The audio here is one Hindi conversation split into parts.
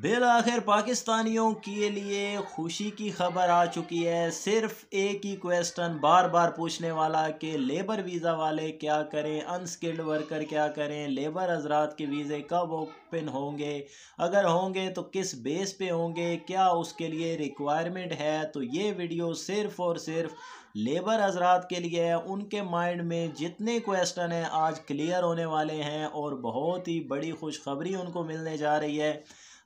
बिल आखिर पाकिस्तानियों के लिए खुशी की खबर आ चुकी है सिर्फ एक ही क्वेश्चन बार बार पूछने वाला कि लेबर वीज़ा वाले क्या करें अनस्किल्ड वर्कर क्या करें लेबर हजरात के वीज़े कब ओपन होंगे अगर होंगे तो किस बेस पे होंगे क्या उसके लिए रिक्वायरमेंट है तो ये वीडियो सिर्फ और सिर्फ लेबर हजरात के लिए है उनके माइंड में जितने क्वेश्चन हैं आज क्लियर होने वाले हैं और बहुत ही बड़ी खुशखबरी उनको मिलने जा रही है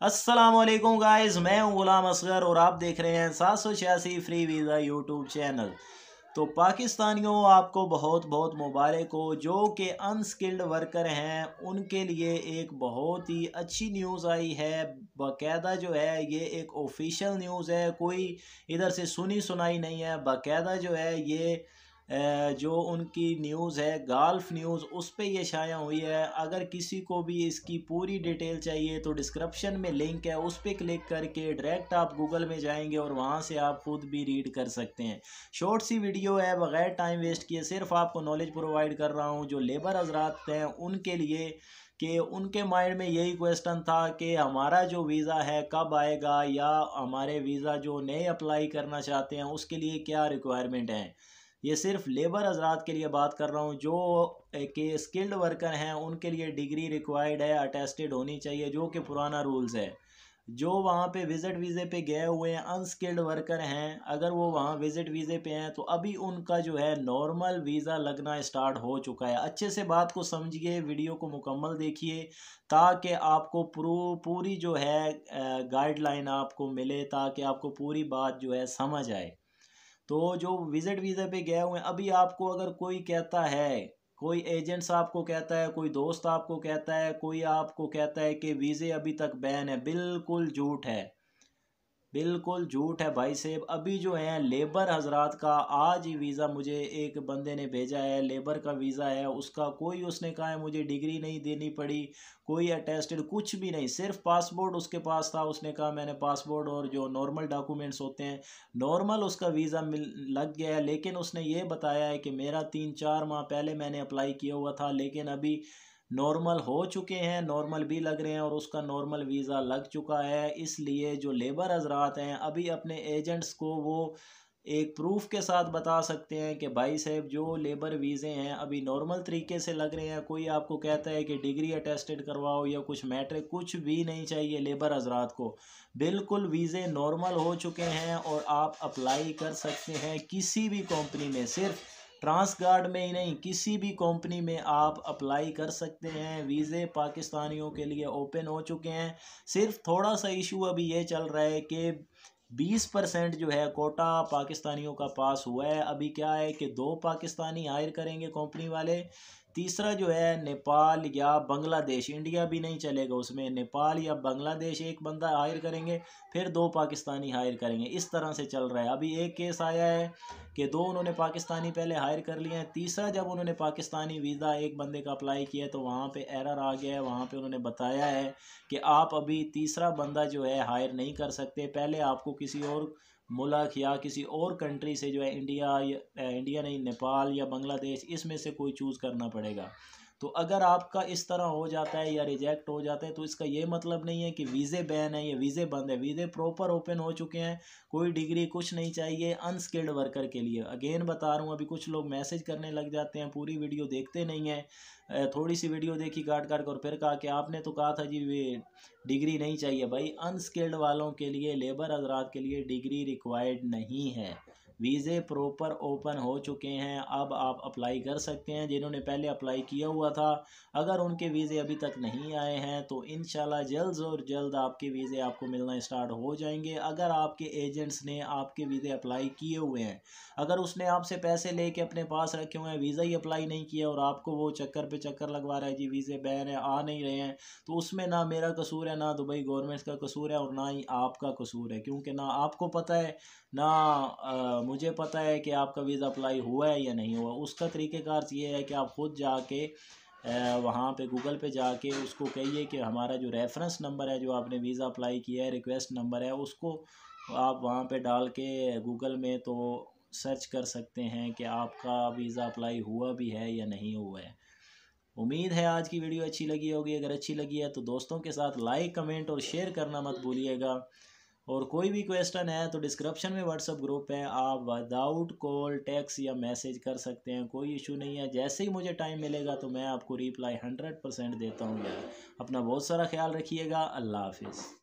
असलम गाइज़ मैं हूं गुलाम असगर और आप देख रहे हैं सात सौ छियासी फ्री वीज़ा यूट्यूब चैनल तो पाकिस्तानियों आपको बहुत बहुत मुबारक हो जो कि अनस्किल्ड वर्कर हैं उनके लिए एक बहुत ही अच्छी न्यूज़ आई है बाकायदा जो है ये एक ऑफिशियल न्यूज़ है कोई इधर से सुनी सुनाई नहीं है बाकायदा जो है ये जो उनकी न्यूज़ है गाल्फ न्यूज़ उस पर यह शाया हुई है अगर किसी को भी इसकी पूरी डिटेल चाहिए तो डिस्क्रिप्शन में लिंक है उस पर क्लिक करके डायरेक्ट आप गूगल में जाएंगे और वहाँ से आप खुद भी रीड कर सकते हैं शॉर्ट सी वीडियो है बग़ैर टाइम वेस्ट किए सिर्फ आपको नॉलेज प्रोवाइड कर रहा हूँ जो लेबर हजरात हैं उनके लिए कि उनके माइंड में यही क्वेश्चन था कि हमारा जो वीज़ा है कब आएगा या हमारे वीज़ा जो नए अप्लाई करना चाहते हैं उसके लिए क्या रिक्वायरमेंट है ये सिर्फ लेबर हजरात के लिए बात कर रहा हूँ जो कि स्किल्ड वर्कर हैं उनके लिए डिग्री रिक्वायर्ड है अटेस्टेड होनी चाहिए जो कि पुराना रूल्स है जो वहाँ पे विज़िट वीज़े पे गए हुए हैं अनस्किल्ड वर्कर हैं अगर वो वहाँ विज़िट वीज़े पे हैं तो अभी उनका जो है नॉर्मल वीज़ा लगना स्टार्ट हो चुका है अच्छे से बात को समझिए वीडियो को मुकम्मल देखिए ताकि आपको पूरी जो है गाइडलाइन आपको मिले ताकि आपको पूरी बात जो है समझ आए तो जो विज़िट वीज़े पे गए हुए हैं अभी आपको अगर कोई कहता है कोई एजेंट्स आपको कहता है कोई दोस्त आपको कहता है कोई आपको कहता है कि वीज़े अभी तक बैन है बिल्कुल झूठ है बिल्कुल झूठ है भाई साहब अभी जो है लेबर हजरात का आज ही वीज़ा मुझे एक बंदे ने भेजा है लेबर का वीज़ा है उसका कोई उसने कहा है मुझे डिग्री नहीं देनी पड़ी कोई अटेस्टेड कुछ भी नहीं सिर्फ पासपोर्ट उसके पास था उसने कहा मैंने पासपोर्ट और जो नॉर्मल डॉक्यूमेंट्स होते हैं नॉर्मल उसका वीज़ा मिल लग गया है लेकिन उसने ये बताया है कि मेरा तीन चार माह पहले मैंने अप्लाई किया हुआ था लेकिन अभी नॉर्मल हो चुके हैं नॉर्मल भी लग रहे हैं और उसका नॉर्मल वीज़ा लग चुका है इसलिए जो लेबर हजरात हैं अभी अपने एजेंट्स को वो एक प्रूफ के साथ बता सकते हैं कि भाई साहब जो लेबर वीज़े हैं अभी नॉर्मल तरीके से लग रहे हैं कोई आपको कहता है कि डिग्री अटेस्टेड करवाओ या कुछ मैट्रिक कुछ भी नहीं चाहिए लेबर हजरात को बिल्कुल वीज़े नॉर्मल हो चुके हैं और आप अप्लाई कर सकते हैं किसी भी कंपनी में सिर्फ ट्रांसगार्ड में ही नहीं किसी भी कंपनी में आप अप्लाई कर सकते हैं वीज़े पाकिस्तानियों के लिए ओपन हो चुके हैं सिर्फ थोड़ा सा इशू अभी ये चल रहा है कि बीस परसेंट जो है कोटा पाकिस्तानियों का पास हुआ है अभी क्या है कि दो पाकिस्तानी हायर करेंगे कंपनी वाले तीसरा जो है नेपाल या बांग्लादेश इंडिया भी नहीं चलेगा उसमें नेपाल या बांग्लादेश एक बंदा हायर करेंगे फिर दो पाकिस्तानी हायर करेंगे इस तरह से चल रहा है अभी एक केस आया है कि दो उन्होंने पाकिस्तानी पहले हायर कर लिए हैं तीसरा जब उन्होंने पाकिस्तानी वीज़ा एक बंदे का अप्लाई किया तो वहाँ पर एरर आ गया है वहाँ पर उन्होंने बताया है कि आप अभी तीसरा बंदा जो है हायर नहीं कर सकते पहले आपको किसी और मुलक या किसी और कंट्री से जो है इंडिया या इंडिया नहीं नेपाल या बांग्लादेश इसमें से कोई चूज़ करना पड़ेगा तो अगर आपका इस तरह हो जाता है या रिजेक्ट हो जाता है तो इसका ये मतलब नहीं है कि वीज़े बैन है या वीज़े बंद है वीज़े प्रॉपर ओपन हो चुके हैं कोई डिग्री कुछ नहीं चाहिए अनस्किल्ड वर्कर के लिए अगेन बता रहा हूँ अभी कुछ लोग मैसेज करने लग जाते हैं पूरी वीडियो देखते नहीं हैं थोड़ी सी वीडियो देखी काट काट और फिर कहा कि आपने तो कहा था जी वे डिग्री नहीं चाहिए भाई अनस्किल्ड वालों के लिए लेबर हजरात के लिए डिग्री रिक्वायर्ड नहीं है वीज़े प्रॉपर ओपन हो चुके हैं अब आप अप्लाई कर सकते हैं जिन्होंने पहले अप्लाई किया हुआ था अगर उनके वीज़े अभी तक नहीं आए हैं तो इन जल्द और जल्द आपके वीज़े आपको मिलना स्टार्ट हो जाएंगे अगर आपके एजेंट्स ने आपके वीज़े अप्लाई किए हुए हैं अगर उसने आपसे पैसे लेके अपने पास रखे हुए हैं वीज़ा ही अप्लाई नहीं किया और आपको वो चक्कर पे चक्कर लगवा रहा है जी वीज़े बैन है आ नहीं रहे हैं तो उसमें ना मेरा कसूर है ना दुबई गवर्नमेंट्स का कसूर है और ना ही आपका कसूर है क्योंकि ना आपको पता है ना आ, मुझे पता है कि आपका वीज़ा अप्लाई हुआ है या नहीं हुआ उसका तरीक़ेकार ये है कि आप ख़ुद जाके वहाँ पे गूगल पे जाके उसको कहिए कि हमारा जो रेफरेंस नंबर है जो आपने वीज़ा अप्लाई किया है रिक्वेस्ट नंबर है उसको आप वहाँ पे डाल के गूगल में तो सर्च कर सकते हैं कि आपका वीज़ा अप्लाई हुआ भी है या नहीं हुआ है उम्मीद है आज की वीडियो अच्छी लगी होगी अगर अच्छी लगी है तो दोस्तों के साथ लाइक कमेंट और शेयर करना मत भूलिएगा और कोई भी क्वेश्चन है तो डिस्क्रिप्शन में व्हाट्सअप ग्रुप है आप विदाउट कॉल टैक्स या मैसेज कर सकते हैं कोई इशू नहीं है जैसे ही मुझे टाइम मिलेगा तो मैं आपको रिप्लाई हंड्रेड परसेंट देता हूँ यार अपना बहुत सारा ख्याल रखिएगा अल्लाह हाफिज़